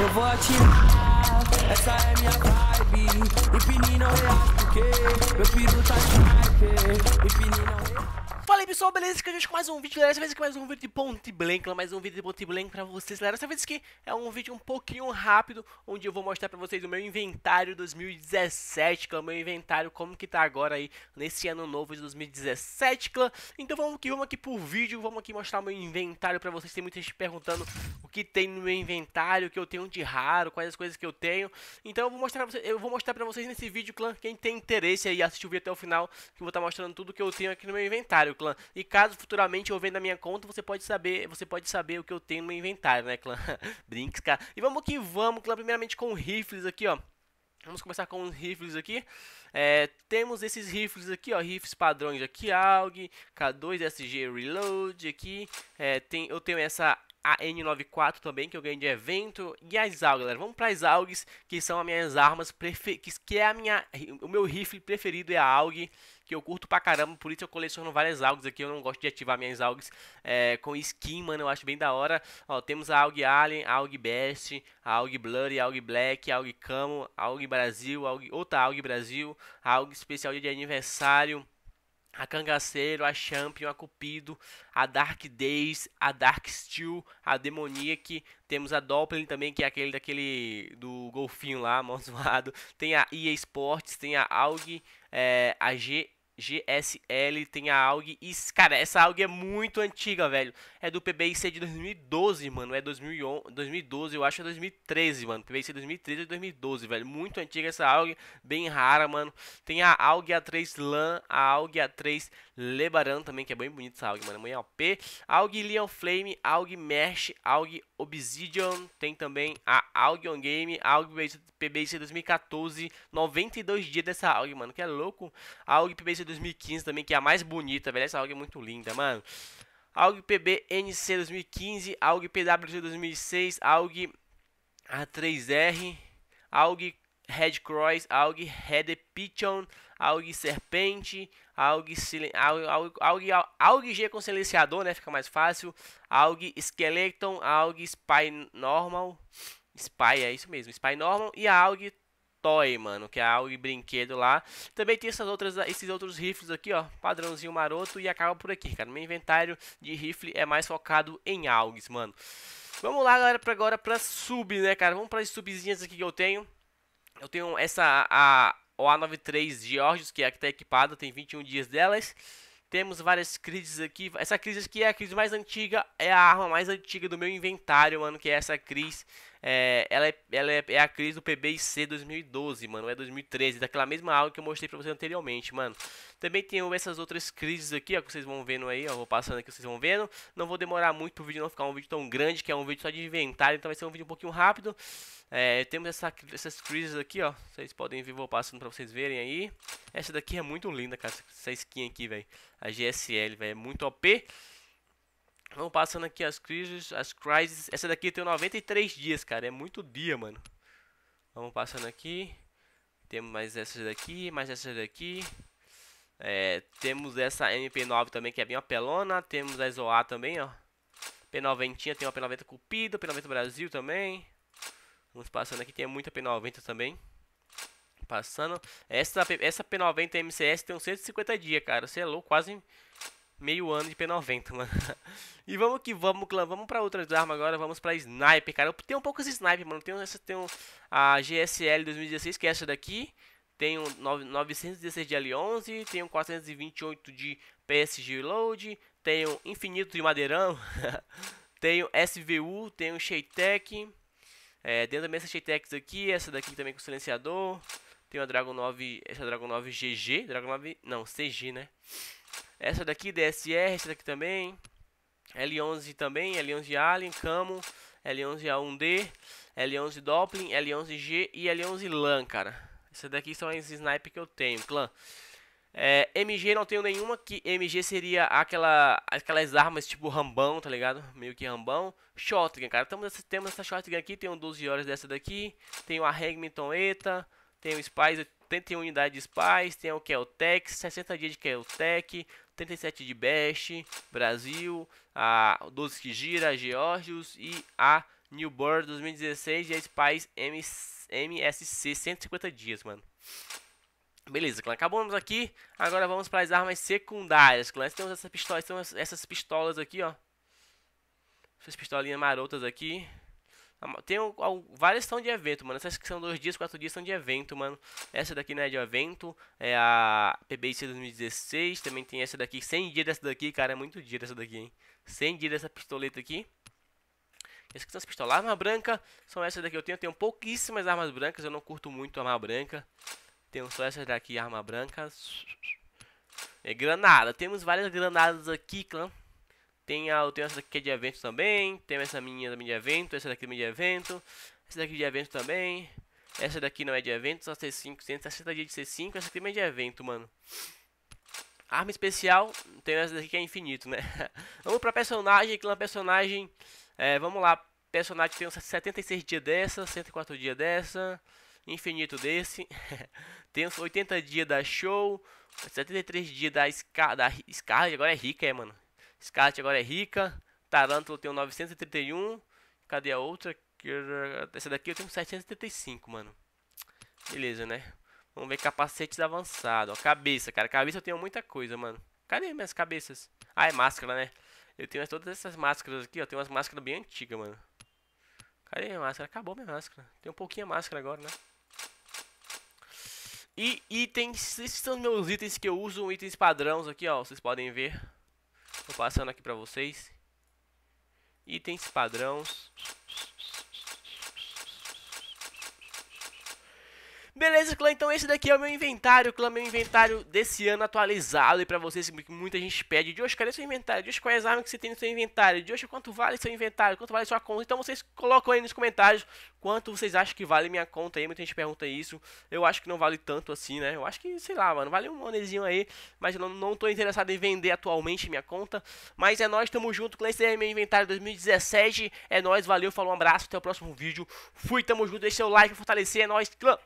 Eu vou atirar, essa é minha vibe. E Pinino reage porque meu peru tá de hype. E Pinino reage. Fala aí pessoal, beleza? Que a gente com mais um vídeo, galera. Dessa vez aqui mais um vídeo de Ponte Blank, mais um vídeo de Ponte Blank pra vocês, galera. Dessa vez aqui é um vídeo um pouquinho rápido, onde eu vou mostrar pra vocês o meu inventário 2017, clã. Meu inventário, como que tá agora aí, nesse ano novo de 2017, clã. Então vamos aqui, vamos aqui pro vídeo, vamos aqui mostrar o meu inventário pra vocês. Tem muita gente perguntando o que tem no meu inventário, o que eu tenho de raro, quais as coisas que eu tenho. Então eu vou mostrar pra vocês, eu vou mostrar pra vocês nesse vídeo, clã, quem tem interesse aí, assistir o vídeo até o final, que eu vou estar tá mostrando tudo que eu tenho aqui no meu inventário, clã. E caso futuramente eu venda minha conta, você pode saber, você pode saber o que eu tenho no inventário, né, clã? Brinks, cara. E vamos que vamos, clã, primeiramente com rifles aqui, ó. Vamos começar com os rifles aqui. É, temos esses rifles aqui, ó, rifles padrões aqui, AUG, K2SG Reload aqui. É, tem, eu tenho essa a N94 também, que eu ganhei de evento. E as AUGs, galera. Vamos para as AUGs, que são as minhas armas preferidas. Que é a minha, o meu rifle preferido, é a AUG que eu curto pra caramba, por isso eu coleciono várias algas aqui, eu não gosto de ativar minhas algas é, com skin, mano, eu acho bem da hora. Ó, temos a Aug Alien, a Aug Best, a Aug algue a Aug Black, a Aug Camo, a Aug Brasil, a Aug, outra Aug Brasil, a Aug Especial de Aniversário, a Cangaceiro, a Champion, a Cupido, a Dark Days, a Dark Steel, a Demoniac, temos a Doppelin também, que é aquele daquele do golfinho lá, mó zoado. Tem a EA Sports, tem a AUG, é, a G GSL, tem a AUG. E, cara, essa AUG é muito antiga, velho. É do PBIC de 2012, mano. É 2011, 2012, eu acho é 2013, mano. PBIC 2013 e 2012, velho. Muito antiga essa AUG, bem rara, mano. Tem a AUG A3 LAN, a AUG A3 Lebaran também, que é bem bonita essa AUG, mano. Amanhã OP. AUG Leon Flame, AUG Mesh, AUG Obsidian. Tem também a AUG On Game, AUG PBIC 2014. 92 dias dessa AUG, mano, que é louco. AUG PBIC 2015 também, que é a mais bonita, velho. Essa AUG é muito linda, mano. AUG PBNC 2015, AUG PWC 2006, AUG A3R, AUG Red Cross, AUG Red Pigeon, AUG Serpente, AUG, Silen... AUG, AUG, AUG G com silenciador, né? Fica mais fácil. AUG Skeleton, AUG Spy Normal, Spy, é isso mesmo, Spy Normal e a AUG Toy, mano, que é algo e brinquedo lá. Também tem essas outras, esses outros rifles aqui, ó, padrãozinho maroto e acaba por aqui, cara. Meu inventário de rifle é mais focado em AUGs, mano. Vamos lá, galera, pra agora pra sub, né, cara? Vamos para as subzinhas aqui que eu tenho. Eu tenho essa, a OA93 Georgios, que é a que tá equipada, tem 21 dias delas. Temos várias crises aqui. Essa crise aqui é a crise mais antiga, é a arma mais antiga do meu inventário, mano, que é essa crise é, ela, é, ela é, é, a crise do PBIC 2012, mano. É 2013, daquela mesma aula que eu mostrei pra vocês anteriormente, mano. Também tem essas outras crises aqui, ó, que vocês vão vendo aí, ó. Vou passando aqui, vocês vão vendo. Não vou demorar muito pro vídeo não ficar um vídeo tão grande, que é um vídeo só de inventário, então vai ser um vídeo um pouquinho rápido. É, temos essa, essas crises aqui, ó. Vocês podem ver, vou passando pra vocês verem aí. Essa daqui é muito linda, cara. Essa skin aqui, velho. A GSL, velho. É muito OP. Vamos passando aqui as crises, as crises. Essa daqui tem 93 dias, cara. É muito dia, mano. Vamos passando aqui. Temos mais essas daqui, mais essas daqui. É, temos essa MP9 também, que é bem apelona. Temos a Zoa também, ó. P90 tem uma P90 Cupido, P90 Brasil também. Vamos passando aqui, tem muita P90 também. Passando. Essa, essa P90 MCS tem uns 150 dias, cara. Você é louco, quase meio ano de P90, mano. e vamos que vamos, clã. Vamos pra outras armas agora. Vamos pra Sniper, cara. Eu tenho pouco de Sniper, mano. Tenho, essa, tenho a GSL 2016, que é essa daqui. Tenho 916 de L11. Tenho 428 de PSG Load. Tenho infinito de madeirão. tenho SVU. Tenho Sheitec. É, dentro também essas Sheitecs aqui. Essa daqui também com silenciador. Tenho a Dragon 9, essa Dragon 9 GG, Dragon 9, não, CG, né? Essa daqui, DSR, essa daqui também. L11 também, L11 Alien, Camo, L11A1D, L11 Doppling, L11G e L11 LAN, cara. essa daqui são as sniper que eu tenho, clã. É, MG não tenho nenhuma, que MG seria aquela, aquelas armas tipo rambão, tá ligado? Meio que rambão. Shotgun, cara, temos essa, temos essa shotgun aqui, tenho 12 horas dessa daqui. Tenho a Remington ETA, o Spies 31 unidades de Spies, tem o Keltec, 60 dias de Keltec, 37 de Best, Brasil, a 12 que gira, Georgios e a Newborn 2016 e a Spies MSC 150 dias, mano. Beleza, clã. Acabamos aqui. Agora vamos para as armas secundárias, clã. Temos essas pistolas, temos essas pistolas aqui, ó. Essas pistolinhas marotas aqui. Tem várias são de evento, mano. Essas que são dois dias, quatro dias são de evento, mano. Essa daqui não é de evento, é a PBIC 2016. Também tem essa daqui, 100 dias dessa daqui, cara. É muito dia dessa daqui, hein? 100 dias dessa pistoleta aqui. Essas que são as pistolas. Arma branca são essas daqui. Eu tenho, eu tenho pouquíssimas armas brancas. Eu não curto muito arma branca. Tenho só essas daqui, arma branca. É granada. Temos várias granadas aqui, clã. Tem, a, tem essa é de evento também. Tem essa minha também de evento. Essa daqui também de evento. Essa daqui de evento também. Essa daqui não é de evento, só C5. Essa daqui é de C5. Essa aqui também é de evento, mano. Arma especial, tem essa daqui que é infinito, né? vamos pra personagem, é uma personagem. É, vamos lá, personagem tem 76 dias dessa, 104 dias dessa, infinito desse. tem uns 80 dias da show, 73 dias da Scar, da Scar, agora é rica, é, mano. Scarlet agora é rica. Taranto tem um 931. Cadê a outra? Essa daqui eu tenho 735, mano. Beleza, né? Vamos ver capacetes avançados. cabeça, cara. Cabeça eu tenho muita coisa, mano. Cadê minhas cabeças? Ah, é máscara, né? Eu tenho todas essas máscaras aqui, ó. Tem umas máscaras bem antigas, mano. Cadê minha máscara? Acabou minha máscara. Tem um pouquinho de máscara agora, né? E itens. Esses são meus itens que eu uso. Itens padrões aqui, ó. Vocês podem ver. Vou passando aqui para vocês. Itens, padrões, Beleza, clã, então esse daqui é o meu inventário, clã, meu inventário desse ano atualizado. E pra vocês, que muita gente pede, De hoje, cadê seu inventário? De hoje quais armas que você tem no seu inventário? De hoje quanto vale seu inventário? Quanto vale sua conta? Então vocês colocam aí nos comentários quanto vocês acham que vale minha conta aí. Muita gente pergunta isso. Eu acho que não vale tanto assim, né? Eu acho que, sei lá, mano, vale um monezinho aí. Mas eu não, tô interessado em vender atualmente minha conta. Mas é nóis, tamo junto, clã. Esse é meu inventário 2017. É nóis, valeu, falou, um abraço, até o próximo vídeo. Fui, tamo junto, deixe seu like, fortalecer, é nóis, clã.